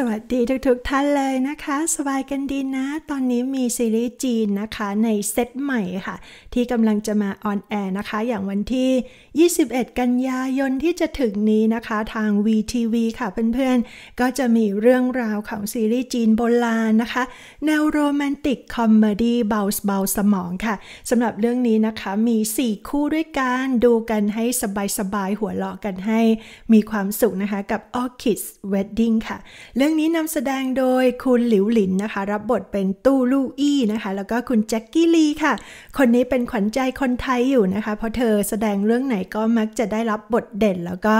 สวัสดีทุกๆทท่านเลยนะคะ สบายกันดีนะ ตอนนี้มีซีรีส์จีนนะคะในเซตใหม่ค่ะ ที่กำลังจะมาออนแอร์นะคะ อย่างวันที่ 21 กันยายนที่จะถึงนี้นะคะทาง VTV ค่ะเพื่อนๆ ก็จะมีเรื่องราวของซีรีส์จีนโบราณนะคะแนวโรแมนติกคอมเมดี้เบาเบาสมองค่ะสำหรับเรื่องนี้นะคะมี 4 คู่ด้วยกันดูกันให้สบายๆ หัวเราะกันให้ มีความสุขนะคะ กับ Orchids Wedding ค่ะเรื่องนี้นำแสดงโดยคุณหลิวหลินนะคะรับบทเป็นตู้ลู่อี้นะคะ แล้วก็คุณแจ็คกี้ลีค่ะคนนี้เป็นขวัญใจคนไทยอยู่นะคะเพราะเธอแสดงเรื่องไหนก็มักจะได้รับบทเด่น แล้วก็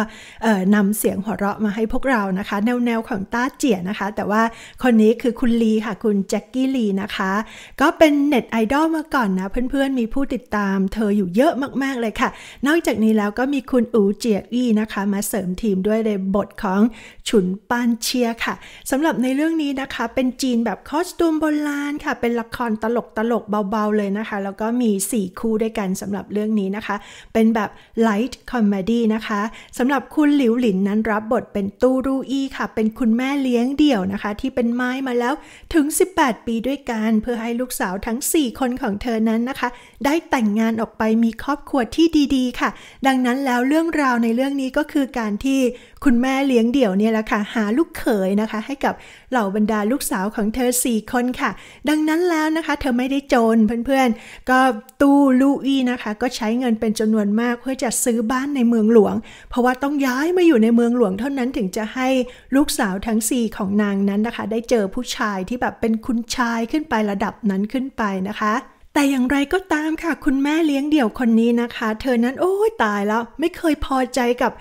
นำเสียงหัวเราะมาให้พวกเรานะคะ แนวแนวของต้าเจียนะคะ แต่ว่าคนนี้คือคุณลีค่ะ คุณแจ็คกี้ลีนะคะก็เป็นเน็ตไอดอลมาก่อนนะเพื่อนๆมีผู้ติดตามเธออยู่เยอะมากๆเลยค่ะ นอกจากนี้แล้วก็มีคุณอูเจียอี้นะคะ มาเสริมทีมด้วยในบทของฉุนปานเชียค่ะสำหรับในเรื่องนี้นะคะ เป็นจีนแบบคอสตูมโบราณค่ะ เป็นละครตลกตลกเบาๆเลยนะคะ แล้วก็มี 4 คู่ด้วยกันสำหรับเรื่องนี้นะคะ เป็นแบบไลท์คอมเมดี้นะคะสำหรับคุณหลิวหลินนั้นรับบทเป็นตู้รูอี้ค่ะเป็นคุณแม่เลี้ยงเดี่ยวนะคะ ที่เป็นไม้มาแล้วถึง 18 ปีด้วยกัน เพื่อให้ลูกสาวทั้ง 4 คนของเธอนั้นนะคะ ได้แต่งงานออกไปมีครอบครัวที่ดีๆ ค่ะ ดังนั้นแล้วเรื่องราวในเรื่องนี้ก็คือการที่คุณแม่เลี้ยงเดี่ยวเนี่ยแหละค่ะหาลูกเขยนะคะให้กับเหล่าบรรดาลูกสาวของเธอ4 คนค่ะ ดังนั้นแล้วนะคะเธอไม่ได้จนเพื่อนๆ ก็ตู้ลูอี้นะคะ ก็ใช้เงินเป็นจำนวนมากเพื่อจะซื้อบ้านในเมืองหลวง เพราะว่าต้องย้ายมาอยู่ในเมืองหลวง เท่านั้นถึงจะให้ลูกสาวทั้ง 4 ของนางนั้นนะคะ ได้เจอผู้ชายที่แบบเป็นคุณชายขึ้นไประดับนั้นขึ้นไปนะคะ แต่อย่างไรก็ตามค่ะ คุณแม่เลี้ยงเดี่ยวคนนี้นะคะ เธอนั้นโอ้ยตายแล้วไม่เคยพอใจกับ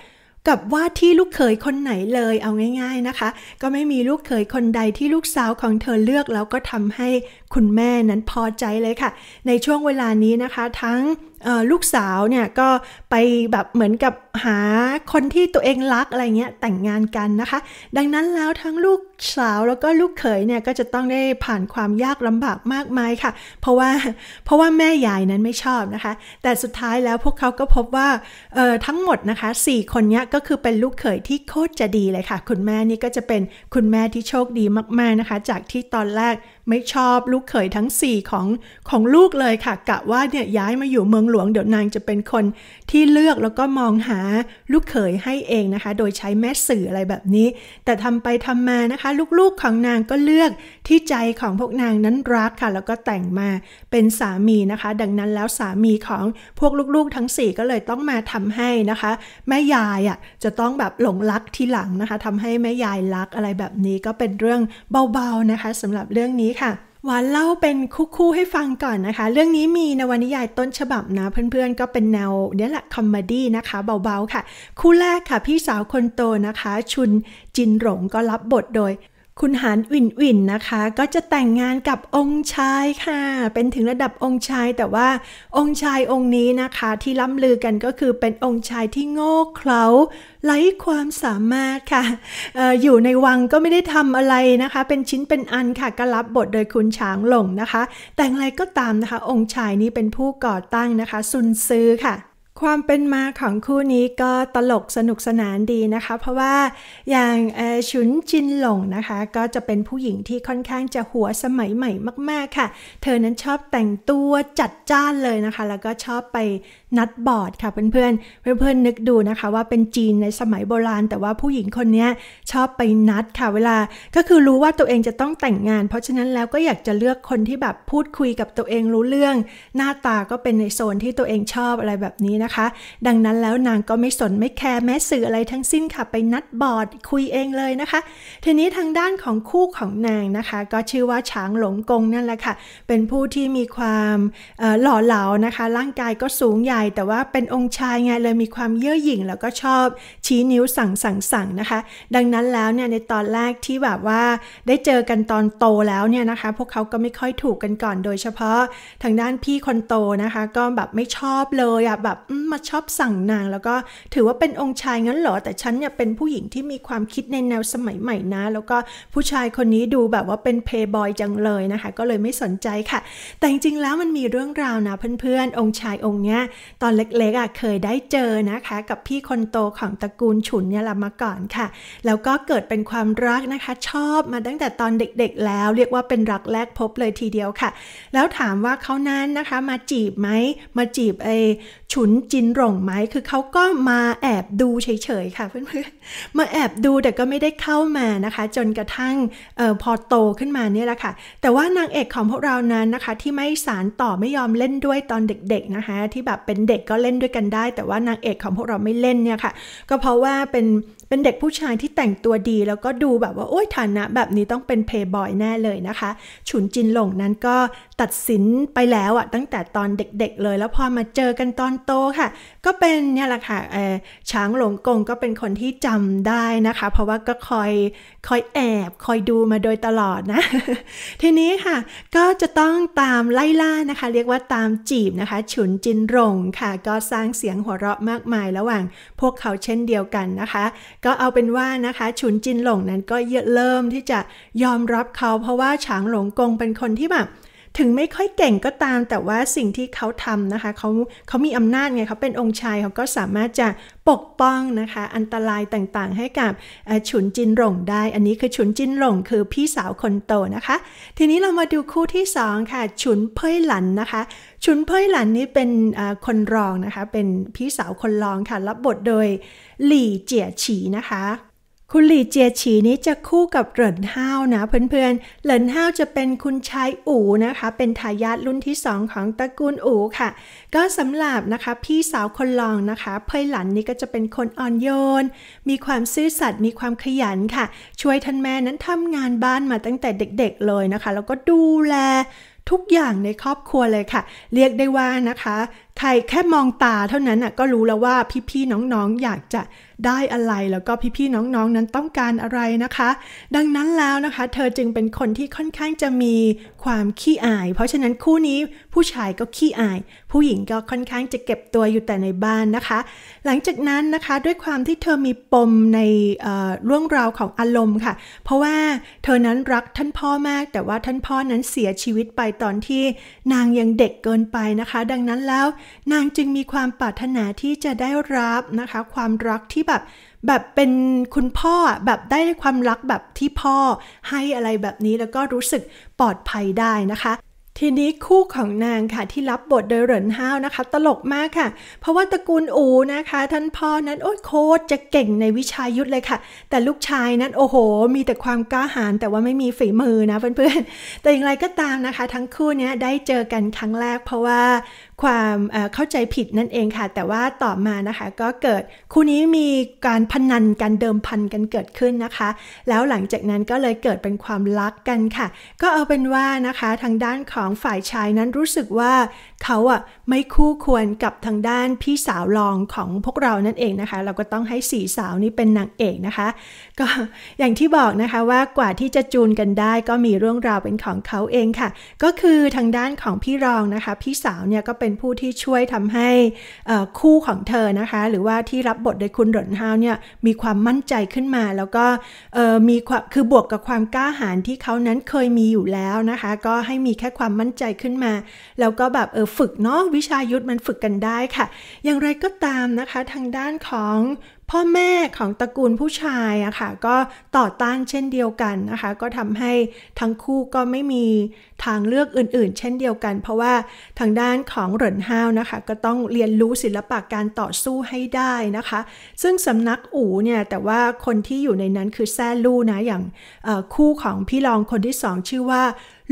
กับว่าที่ลูกเขยคนไหนเลยเอาง่ายๆนะคะ ก็ไม่มีลูกเขยคนใดที่ลูกสาวของเธอเลือก แล้วก็ทำให้คุณแม่นั้นพอใจเลยค่ะ ในช่วงเวลานี้นะคะทั้งลูกสาวเนี่ยก็ไปแบบเหมือนกับหาคนที่ตัวเองรักอะไรเงี้ยแต่งงานกันนะคะ ดังนั้นแล้วทั้งลูกสาวแล้วก็ลูกเขยเนี่ยก็จะต้องได้ผ่านความยากลำบากมากมายค่ะ เพราะว่าเพราะว่าแม่ยายนั้นไม่ชอบนะคะ แต่สุดท้ายแล้วพวกเขาก็พบว่าเออทั้งหมดนะคะ 4 คนนี้ก็คือเป็นลูกเขยที่โคตรจะดีเลยค่ะ คุณแม่นี่ก็จะเป็นคุณแม่ที่โชคดีมากๆนะคะ จากที่ตอนแรกไม่ชอบลูกเขยทั้ง 4 ของ ของลูกเลยค่ะกะว่าเนี่ยย้ายมาอยู่เมืองหลวงเดี๋ยวนางจะเป็นคนที่เลือกแล้วก็มองหาลูกเขยให้เองนะคะ โดยใช้แม่สื่ออะไรแบบนี้ แต่ทำไปทำมานะคะ ลูก ๆ ของนางก็เลือกที่ใจของพวกนางนั้นรักค่ะ แล้วก็แต่งมาเป็นสามีนะคะดังนั้นแล้วสามีของพวกลูกๆ ทั้ง4ก็เลยต้องมาทำให้นะคะ แม่ยายอะ่ะจะต้องแบบหลงรักทีหลังนะคะทำให้แม่ยายรักอะไรแบบนี้ก็เป็นเรื่องเบาๆนะคะสำหรับเรื่องนี้ค่ะวานเล่าเป็นคู่คู่ให้ฟังก่อนนะคะ เรื่องนี้มีนวนิยายต้นฉบับนะ เพื่อนๆก็เป็นแนวเนี่ยแหละคอมเมดี้นะคะเบาๆค่ะ คู่แรกค่ะพี่สาวคนโตนะคะ ชุนจินหลงก็รับบทโดยคุณหานอิ่นอิ่นนะคะก็จะแต่งงานกับองค์ชายค่ะ เป็นถึงระดับองค์ชายแต่ว่าองค์ชายองค์นี้นะคะ ที่ล่ำลือกันก็คือเป็นองค์ชายที่โง่เขลาไร้ความสามารถค่ะออยู่ในวังก็ไม่ได้ทำอะไรนะคะ เป็นชิ้นเป็นอันค่ะก็รับบทโดยคุณช้างหลงนะคะ แต่งอะไรก็ตามนะคะ องค์ชายนี้เป็นผู้ก่อตั้งนะคะซุนซือค่ะความเป็นมาของคู่นี้ก็ตลกสนุกสนานดีนะคะ เพราะว่าอย่างชุนจินหลงนะคะ ก็จะเป็นผู้หญิงที่ค่อนข้างจะหัวสมัยใหม่มาก ๆค่ะ เธอนั้นชอบแต่งตัวจัดจ้านเลยนะคะ แล้วก็ชอบไปนัดบอร์ดค่ะเพื่อนๆเพื่อน ๆ นึกดูนะคะ ว่าเป็นจีนในสมัยโบราณ แต่ว่าผู้หญิงคนนี้ชอบไปนัดค่ะ เวลาก็คือรู้ว่าตัวเองจะต้องแต่งงาน เพราะฉะนั้นแล้วก็อยากจะเลือกคนที่แบบพูดคุยกับตัวเองรู้เรื่อง หน้าตาก็เป็นในโซนที่ตัวเองชอบอะไรแบบนี้นะะคะดังนั้นแล้วนางก็ไม่สนไม่แคร์แม้สื่ออะไรทั้งสิ้นค่ะไปนัดบอร์ดคุยเองเลยนะคะ ทีนี้ทางด้านของคู่ของนางนะคะ ก็ชื่อว่าฉางหลงกง นั่นแหละค่ะ เป็นผู้ที่มีความหล่อเหลานะคะร่างกายก็สูงใหญ่ แต่ว่าเป็นองค์ชายไงเลยมีความเย่อหยิ่ง แล้วก็ชอบชี้นิ้วสั่งสั่งสั่งนะคะ ดังนั้นแล้วเนี่ย ในตอนแรกที่แบบว่าได้เจอกันตอนโตแล้วเนี่ยนะคะพวกเขาก็ไม่ค่อยถูกกันก่อนโดยเฉพาะทางด้านพี่คนโตนะคะ ก็แบบไม่ชอบเลยอะแบบมาชอบสั่งนางแล้วก็ถือว่าเป็นองค์ชายงั้นเหรอ แต่ฉันเนี่ยเป็นผู้หญิงที่มีความคิดในแนวสมัยใหม่นะ แล้วก็ผู้ชายคนนี้ดูแบบว่าเป็นเพย์บอยจังเลยนะคะก็เลยไม่สนใจค่ะ แต่จริงๆแล้วมันมีเรื่องราวนะเพื่อนๆ องค์ชายองค์เนี้ยตอนเล็กๆอ่ะเคยได้เจอนะคะ กับพี่คนโตของตระกูลฉุนเนี่ยละมาก่อนค่ะ แล้วก็เกิดเป็นความรักนะคะ ชอบมาตั้งแต่ตอนเด็ก ๆ แล้ว เรียกว่าเป็นรักแรกพบเลยทีเดียวค่ะ แล้วถามว่าเขานั้นนะคะมาจีบไหมมาจีบไอ้ฉุนจินหลงไหม คือเขาก็มาแอบดูเฉยๆค่ะเพื่อนๆ มาแอบดูแต่ก็ไม่ได้เข้ามานะคะ จนกระทั่งออพอโตขึ้นมาเนี่ยแหละค่ะ แต่ว่านางเอกของพวกเรานั้นนะคะ ที่ไม่สารต่อไม่ยอมเล่นด้วยตอนเด็กๆนะคะที่แบบเป็นเด็กก็เล่นด้วยกันได้ แต่ว่านางเอกของพวกเราไม่เล่นเนี่ยค่ะก็เพราะว่าเป็นเป็นเด็กผู้ชายที่แต่งตัวดีแล้วก็ดูแบบว่าโอ๊ยฐานะแบบนี้ต้องเป็นเพย์บอยแน่เลยนะคะฉุนจินหลงนั้นก็ตัดสินไปแล้วอะตั้งแต่ตอนเด็กๆเลย แล้วพอมาเจอกันตอนโตค่ะ ก็เป็นเนี่ยแหละค่ะช้างหลงกงก็เป็นคนที่จำได้นะคะ เพราะว่าก็คอยคอยแอบคอยดูมาโดยตลอดนะทีนี้ค่ะก็จะต้องตามไล่ล่านะคะ เรียกว่าตามจีบนะคะ ฉุนจินหลงค่ะ ก็สร้างเสียงหัวเราะมากมาย ระหว่างพวกเขาเช่นเดียวกันนะคะ ก็เอาเป็นว่านะคะฉุนจินหลงนั้นก็เริ่มที่จะยอมรับเขา เพราะว่าช้างหลงกงเป็นคนที่แบบถึงไม่ค่อยเก่งก็ตามแต่ว่าสิ่งที่เขาทำนะคะ เขาเขามีอำนาจไงเขาเป็นองค์ชายเขาก็สามารถจะปกป้องนะคะ อันตรายต่าง ๆ ให้กับฉุนจินหลงได้ อันนี้คือฉุนจินหลง คือพี่สาวคนโตนะคะ ทีนี้เรามาดูคู่ที่สองค่ะฉุนเพ่ยหลันนะคะฉุนเพ่ยหลันนี่เป็นคนรองนะคะ เป็นพี่สาวคนรองค่ะรับบทโดยหลี่เจี๋ยฉีนะคะคุณหลี่เจียฉีนี้จะคู่กับเหรินห้าวนะเพื่อนๆเหรินห้าวจะเป็นคุณชายอู่นะคะ เป็นทายาทรุ่นที่สองของตระกูลอู่ค่ะ ก็สำหรับนะคะพี่สาวคนรองนะคะ เพยหลันนี่ก็จะเป็นคนอ่อนโยนมีความซื่อสัตย์มีความขยันค่ะ ช่วยท่านแม่นั้นทำงานบ้านมาตั้งแต่เด็ก ๆเลยนะคะ แล้วก็ดูแลทุกอย่างในครอบครัวเลยค่ะ เรียกได้ว่านะคะใครแค่มองตาเท่านั้นก็รู้แล้วว่า พี่ๆน้องๆ อยากจะได้อะไรแล้วก็พี่ๆน้องๆนนั้นต้องการอะไรนะคะ ดังนั้นแล้วนะคะ เธอจึงเป็นคนที่ค่อนข้างจะมีความขี้อาย เพราะฉะนั้นคู่นี้ผู้ชายก็ขี้อาย ผู้หญิงก็ค่อนข้างจะเก็บตัวอยู่แต่ในบ้านนะคะ หลังจากนั้นนะคะด้วยความที่เธอมีปมในเรื่องราวของอารมณ์ค่ะ เพราะว่าเธอนั้นรักท่านพ่อมากแต่ว่าท่านพ่อนั้นเสียชีวิตไปตอนที่นางยังเด็กเกินไปนะคะ ดังนั้นแล้วนางจึงมีความปรารถนาที่จะได้รับนะคะ ความรักที่แบบแบบเป็นคุณพ่อ แบบได้ความรักแบบที่พ่อให้อะไรแบบนี้แล้วก็รู้สึกปลอดภัยได้นะคะ ทีนี้คู่ของนางค่ะ ที่รับบทโดยเหรินห้าวนะคะ ตลกมากค่ะ เพราะว่าตระกูลอูนะคะท่านพ่อนั้นโอ้ยโคตรจะเก่งในวิชายุทธเลยค่ะ แต่ลูกชายนั้นโอ้โห มีแต่ความกล้าหาญแต่ว่าไม่มีฝีมือนะเพื่อนๆแต่อย่างไรก็ตามนะคะ ทั้งคู่เนี้ยได้เจอกันครั้งแรกเพราะว่าความเข้าใจผิดนั่นเองค่ะ แต่ว่าต่อมานะคะก็เกิดคู่นี้มีการพนันกันเดิมพันกันเกิดขึ้นนะคะ แล้วหลังจากนั้นก็เลยเกิดเป็นความรักกันค่ะ ก็เอาเป็นว่านะคะทางด้านของฝ่ายชายนั้นรู้สึกว่าเขาอ่ะไม่คู่ควรกับทางด้านพี่สาวรองของพวกเรานั่นเองนะคะ เราก็ต้องให้สี่สาวนี้เป็นนางเอกนะคะก็อย่างที่บอกนะคะว่ากว่าที่จะจูนกันได้ก็มีเรื่องราวเป็นของเขาเองค่ะ ก็คือทางด้านของพี่รองนะคะ พี่สาวเนี่ยก็เป็นเป็นผู้ที่ช่วยทำให้คู่ของเธอนะคะหรือว่าที่รับบทโดยคุณหลนฮาวเนี่ยมีความมั่นใจขึ้นมา แล้วก็มีความคือบวกกับความกล้าหาญที่เขานั้นเคยมีอยู่แล้วนะคะ ก็ให้มีแค่ความมั่นใจขึ้นมาแล้วก็แบบเออฝึกเนาะวิชายุทธมันฝึกกันได้ค่ะ อย่างไรก็ตามนะคะทางด้านของพ่อแม่ของตระกูลผู้ชายอะค่ะก็ต่อต้านเช่นเดียวกันนะคะก็ทำให้ทั้งคู่ก็ไม่มีทางเลือกอื่นๆ เช่นเดียวกันเพราะว่าทางด้านของเหรินฮาวนะคะ ก็ต้องเรียนรู้ศิลปะการต่อสู้ให้ได้นะคะ ซึ่งสำนักอู่เนี่ยแต่ว่าคนที่อยู่ในนั้นคือแซ่ลู่นะอย่างคู่ของพี่รองคนที่สองชื่อว่า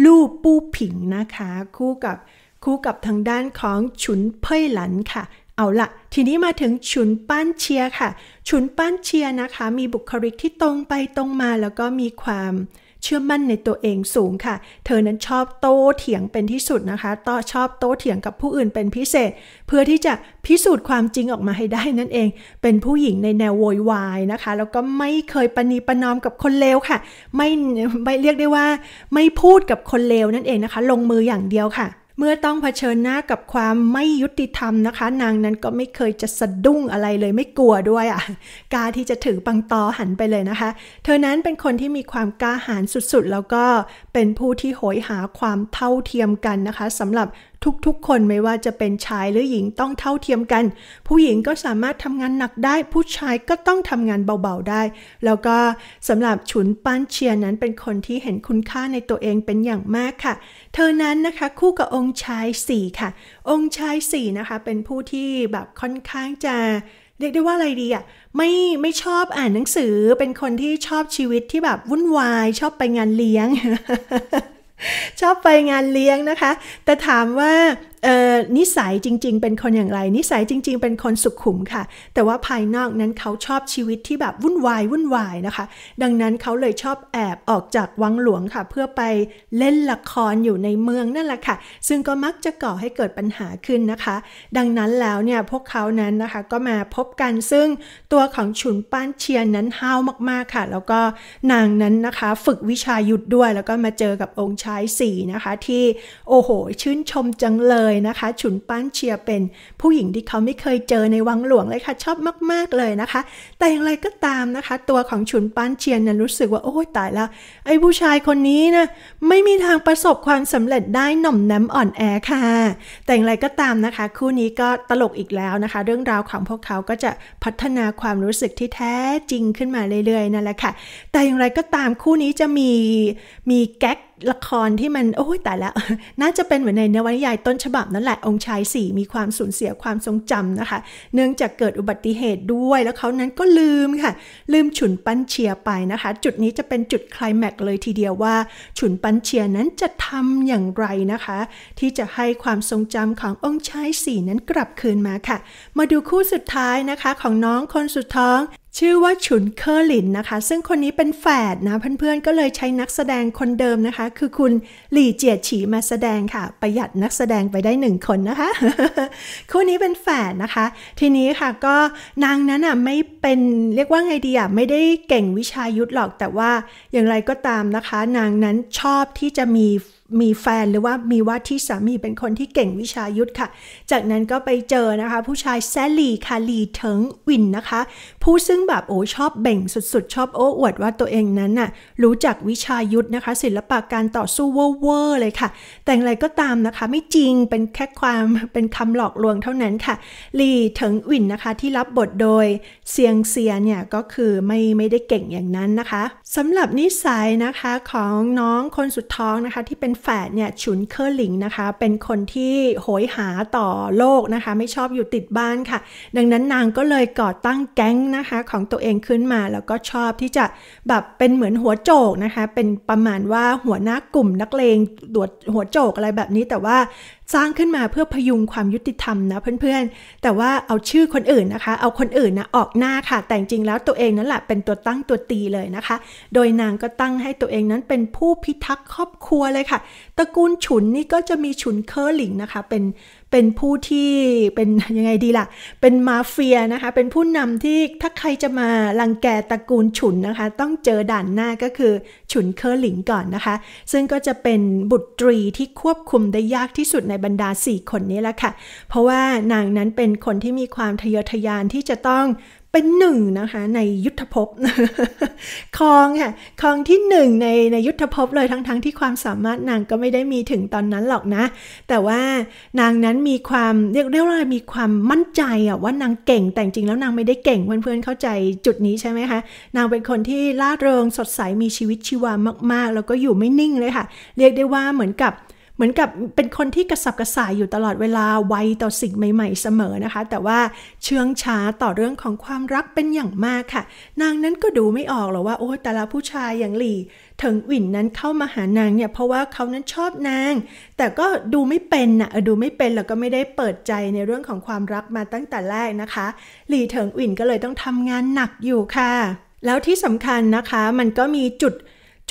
ลู่ปู้ผิงนะคะคู่กับคู่กับทางด้านของฉุนเพ่ยหลันค่ะ เอาละทีนี้มาถึงฉุนป้านเชียค่ะ ฉุนป้านเชียนะคะ มีบุคลิกที่ตรงไปตรงมาแล้วก็มีความเชื่อมั่นในตัวเองสูงค่ะ เธอนั้นชอบโต้เถียงเป็นที่สุดนะคะต่อชอบโต้เถียงกับผู้อื่นเป็นพิเศษ เพื่อที่จะพิสูจน์ความจริงออกมาให้ได้นั่นเอง เป็นผู้หญิงในแนวโวยวายนะคะ แล้วก็ไม่เคยปณีปนอมกับคนเลวค่ะไม่ไม่เรียกได้ว่าไม่พูดกับคนเลวนั่นเองนะคะ ลงมืออย่างเดียวค่ะเมื่อต้องเผชิญหน้ากับความไม่ยุติธรรมนะคะ นางนั้นก็ไม่เคยจะสะดุ้งอะไรเลยไม่กลัวด้วยอะ่ะกาที่จะถือปังตอหันไปเลยนะคะ เธอนั้นเป็นคนที่มีความกล้าหาญสุดๆ แล้วก็เป็นผู้ที่โหยหาความเท่าเทียมกันนะคะสำหรับทุก ๆ คนไม่ว่าจะเป็นชายหรือหญิงต้องเท่าเทียมกัน ผู้หญิงก็สามารถทำงานหนักได้ ผู้ชายก็ต้องทำงานเบาๆ ได้ แล้วก็สำหรับฉุนปันเชียนั้น เป็นคนที่เห็นคุณค่าในตัวเองเป็นอย่างมากค่ะ เธอนั้นนะคะ คู่กับองค์ชายสี่ค่ะ องค์ชายสี่นะคะเป็นผู้ที่แบบค่อนข้างจะเรียกได้ว่าอะไรดีอ่ะไม่ไม่ชอบอ่านหนังสือเป็นคนที่ชอบชีวิตที่แบบวุ่นวายชอบไปงานเลี้ยงชอบไปงานเลี้ยงนะคะ แต่ถามว่านิสัยจริง ๆ เป็นคนอย่างไร นิสัยจริงๆเป็นคนสุขขุมค่ะ แต่ว่าภายนอกนั้นเขาชอบชีวิตที่แบบวุ่นวายวุ่นวายนะคะ ดังนั้นเขาเลยชอบแอบออกจากวังหลวงค่ะ เพื่อไปเล่นละครอยู่ในเมืองนั่นแหละค่ะ ซึ่งก็มักจะก่อให้เกิดปัญหาขึ้นนะคะ ดังนั้นแล้วเนี่ยพวกเขานั้นนะคะ ก็มาพบกันซึ่งตัวของฉุนป้านเชียนนั้นห้าวมาก ๆค่ะ แล้วก็นางนั้นนะคะ ฝึกวิชายุดด้วย แล้วก็มาเจอกับองค์ชายสีนะคะ ที่โอ้โห ชื่นชมจังเลยยนะคะฉุนป้านเชียเป็นผู้หญิง ที่เขาไม่เคยเจอในวังหลวงเลยค่ะ ชอบมากๆเลยนะคะ แต่อย่างไรก็ตามนะคะ ตัวของฉุนป้านเชียนั้นรู้สึกว่าโอ้ยตายแล้วไอ้ผู้ชายคนนี้นะไม่มีทางประสบความสำเร็จได้หน่อมแนมอ่อนแอค่ะ แต่อย่างไรก็ตามนะคะ คู่นี้ก็ตลกอีกแล้วนะคะ เรื่องราวของพวกเขาก็จะพัฒนาความรู้สึกที่แท้จริงขึ้นมาเรื่อยๆนั่นแหละค่ะแต่อย่างไรก็ตามคู่นี้จะมีมีแก๊กละครที่มันโอ้ยแต่ละน่าจะเป็นเหมือนในนวนิยายต้นฉบับ นั่นแหละองค์ชายสี่มีความสูญเสียความทรงจำนะคะเนื่องจากเกิดอุบัติเหตุด้วย แล้วเขานั้นก็ลืมค่ะ ลืมฉุนปั้นเชียไปนะคะจุดนี้จะเป็นจุดคลายแม็กเลยทีเดียวว่า ฉุนปั้นเชียนั้นจะทำอย่างไรนะคะ ที่จะให้ความทรงจำขององค์ชายสี่นั้นกลับคืนมาค่ะ มาดูคู่สุดท้ายนะคะของน้องคนสุดท้องชื่อว่าฉุน เคอร์ลินนะคะ ซึ่งคนนี้เป็นแฝดนะ เพื่อนๆ ก็เลยใช้นักแสดงคนเดิมนะคะ คือคุณหลี่เจียฉีมาแสดงค่ะ ประหยัดนักแสดงไปได้หนึ่งคนนะคะ คู่นี้เป็นแฝดนะคะ ทีนี้ค่ะ ก็นางนั้นอ่ะไม่เป็นเรียกว่าไงดีอ่ะ ไม่ได้เก่งวิชายุทธหรอก แต่ว่าอย่างไรก็ตามนะคะ นางนั้นชอบที่จะมีมีแฟนหรือว่ามีว่าที่สามีเป็นคนที่เก่งวิชายุทธค่ะ จากนั้นก็ไปเจอนะคะผู้ชายแซลลี่คาลีเทิงวินนะคะผู้ซึ่งแบบโอ้ชอบเบ่งสุดๆ ชอบโอ้อวดว่าตัวเองนั้นน่ะรู้จักวิชายุทธนะคะศิลปะการต่อสู้เวอร์เลยค่ะ แต่อะไรก็ตามนะคะ ไม่จริงเป็นแค่ความเป็นคำหลอกลวงเท่านั้นค่ะลีเถิงวินนะคะที่รับบทโดยเซียงเซียเนี่ยก็คือไม่ไม่ได้เก่งอย่างนั้นนะคะสำหรับนิสัยนะคะของน้องคนสุดท้องนะคะที่เป็นนแฝดเนี่ยฉุนเคอร์หลิงนะคะ เป็นคนที่โหยหาต่อโลกนะคะ ไม่ชอบอยู่ติดบ้านค่ะ ดังนั้นนางก็เลยก่อตั้งแก๊งนะคะของตัวเองขึ้นมาแล้วก็ชอบที่จะแบบเป็นเหมือนหัวโจกนะคะ เป็นประมาณว่าหัวหน้ากลุ่มนักเลงดวดหัวโจกอะไรแบบนี้แต่ว่าสร้างขึ้นมาเพื่อพยุงความยุติธรรมนะเพื่อนๆ แต่ว่าเอาชื่อคนอื่นนะคะ เอาคนอื่นนะออกหน้าค่ะ แต่จริงแล้วตัวเองนั่นแหละ เป็นตัวตั้งตัวตีเลยนะคะ โดยนางก็ตั้งให้ตัวเองนั้นเป็นผู้พิทักษ์ครอบครัวเลยค่ะ ตระกูลฉุนนี่ก็จะมีฉุนเคอร์หลิงนะคะเป็นเป็นผู้ที่เป็นยังไงดีละ่ะ เป็นมาเฟียนะคะ เป็นผู้นำที่ถ้าใครจะมาลังแกตระกูลฉุนนะคะ ต้องเจอด่านหน้าก็คือฉุนเคอร์หลิงก่อนนะคะ ซึ่งก็จะเป็นบุตรีที่ควบคุมได้ยากที่สุดในบรรดา 4 คนนี้ละค่ะเพราะว่านางนั้นเป็นคนที่มีความทะเยอทะยานที่จะต้องเป็นหนึ่งนะคะในยุทธภพคลองค่ะคลองที่หนึ่งในในยุทธภพเลยทั้งๆทที่ความสามารถนางก็ไม่ได้มีถึงตอนนั้นหรอกนะ แต่ว่านางนั้นมีความเรียกเรียกว่ามีความมั่นใจอะว่านางเก่งแต่จริงแล้วนางไม่ได้เก่งเพื่อนๆเข้าใจจุดนี้ใช่ไหมคะนางเป็นคนที่ล่าเริงสดใสมีชีวิตชีวามากๆ แล้วก็อยู่ไม่นิ่งเลยค่ะ เรียกได้ว่าเหมือนกับเหมือนกับเป็นคนที่กระสับกระส่ายอยู่ตลอดเวลาไวต่อสิ่งใหม่ ๆเสมอนะคะ แต่ว่าเชื่องช้าต่อเรื่องของความรักเป็นอย่างมากค่ะ นางนั้นก็ดูไม่ออกหรอกว่าโอ้แต่ละผู้ชายอย่างหลี่ เถิงอิ่นนั้นเข้ามาหานางเนี่ยเพราะว่าเขานั้นชอบนาง แต่ก็ดูไม่เป็นนะดูไม่เป็นแล้วก็ไม่ได้เปิดใจในเรื่องของความรักมาตั้งแต่แรกนะคะหลี่เถิงอิ่นก็เลยต้องทำงานหนักอยู่ค่ะ แล้วที่สำคัญนะคะมันก็มีจุด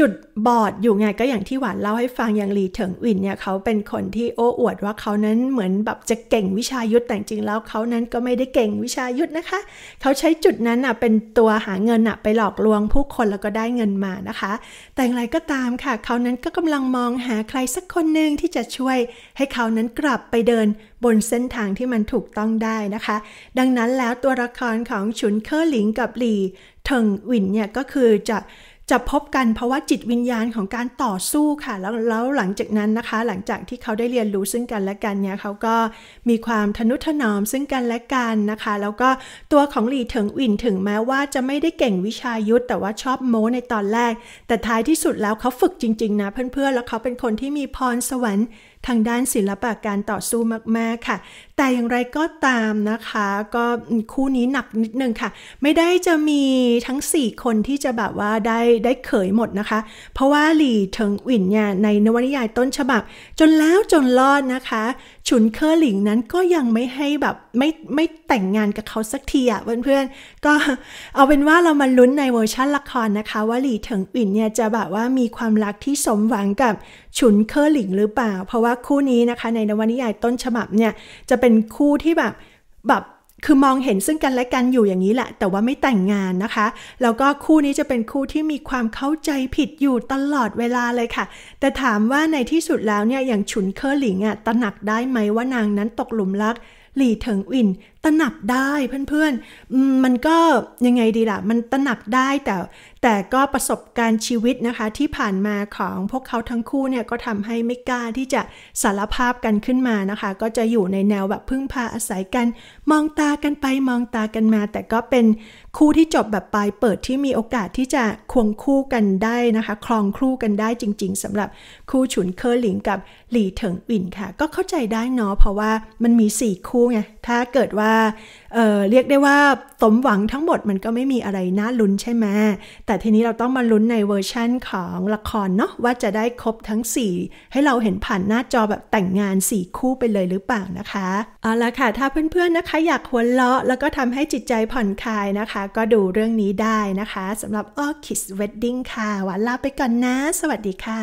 จุดบอดอยู่ไงก็อย่างที่หวานเล่าให้ฟังอย่างหลีเถิงอินเนี่ยเขาเป็นคนที่โอ้อวด ว่าเขานั้นเหมือนแบบจะเก่งวิชายุทธแต่จริง แล้ว เขานั้นก็ไม่ได้เก่งวิชายุทธนะคะ เขาใช้จุดนั้นอ่ะเป็นตัวหาเงินอ่ะไปหลอกลวงผู้คนแล้วก็ได้เงินมานะคะ แต่อย่างไรก็ตามค่ะ เขานั้นก็กำลังมองหาใครสักคนหนึ่งที่จะช่วยให้เขานั้นกลับไปเดินบนเส้นทางที่มันถูกต้องได้นะคะ ดังนั้นแล้วตัวละครของฉุนเคอร์หลิง กับหลีเถิงอินเนี่ยก็คือจะจะพบกันเพราะว่าจิตวิญญาณของการต่อสู้ค่ะแล้วแล้วหลังจากนั้นนะคะ หลังจากที่เขาได้เรียนรู้ซึ่งกันและกันเนี่ยเขาก็มีความทนุถนอมซึ่งกันและกันนะคะ แล้วก็ตัวของหลี่เถิงอินถึงแม้ว่าจะไม่ได้เก่งวิชายุทธแต่ว่าชอบโม้ในตอนแรก แต่ท้ายที่สุดแล้วเขาฝึกจริง ๆ นะเพื่อนๆแล้วเขาเป็นคนที่มีพรสวรรค์ทางด้านศิลปะการต่อสู้มาก ๆ ค่ะ แต่อย่างไรก็ตามนะคะ ก็คู่นี้หนักนิดนึงค่ะ ไม่ได้จะมีทั้ง4คนที่จะแบบว่าได้ได้เขยหมดนะคะ เพราะว่าหลี่เถิงอินเนี่ยในนวนิยายต้นฉบับ จนแล้วจนรอดนะคะ ฉุนเคอหลิงนั้นก็ยังไม่ให้แบบไม่ไม่แต่งงานกับเขาสักทีอะเพื่อนๆ ก็เอาเป็นว่าเรามาลุ้นในเวอร์ชั่นละครนะคะ ว่าหลี่เถิงอื่นเนี่ยจะแบบว่ามีความรักที่สมหวังกับฉุนเคอหลิงหรือเปล่า เพราะว่าคู่นี้นะคะ ในนวนิยายต้นฉบับเนี่ยจะเป็นคู่ที่แบบแบบคือมองเห็นซึ่งกันและกันอยู่อย่างนี้แหละ แต่ว่าไม่แต่งงานนะคะแล้วก็คู่นี้จะเป็นคู่ที่มีความเข้าใจผิดอยู่ตลอดเวลาเลยค่ะ แต่ถามว่าในที่สุดแล้วเนี่ยอย่างฉุนเคอหลิงอะ่ะตระหนักได้ไหมว่านางนั้นตกหลุมรักหลี่เถิงอินตระหนักได้เพื่อนๆมันก็ยังไงดีล่ะ มันตระหนักได้แต่ แต่ก็ประสบการณ์ชีวิตนะคะ ที่ผ่านมาของพวกเขาทั้งคู่เนี่ยก็ทำให้ไม่กล้าที่จะสารภาพกันขึ้นมานะคะ ก็จะอยู่ในแนวแบบพึ่งพาอาศัยกัน มองตากันไปมองตากันมาแต่ก็เป็นคู่ที่จบแบบปลายเปิดที่มีโอกาสที่จะควงคู่กันได้นะคะ คลองคู่กันได้จริงๆสำหรับคู่ฉุนเคอหลิงกับหลี่เถิงอินค่ะ ก็เข้าใจได้เนาะเพราะว่ามันมี 4 คู่ไง ถ้าเกิดว่าเเรียกได้ว่าสมหวังทั้งหมดมันก็ไม่มีอะไรน่าลุ้นใช่ไหมแต่ทีนี้เราต้องมาลุ้นในเวอร์ชั่นของละครเนาะว่าจะได้ครบทั้ง 4 ให้เราเห็นผ่านหน้าจอแบบแต่งงาน 4 คู่ไปเลยหรือเปล่านะคะ เอาละค่ะ ถ้าเพื่อนๆ นะคะอยากหัวเราะ แล้วก็ทำให้จิตใจผ่อนคลายนะคะ ก็ดูเรื่องนี้ได้นะคะสำหรับออคิสเวดดิ้งค่ะ วันลาไปก่อนนะ สวัสดีค่ะ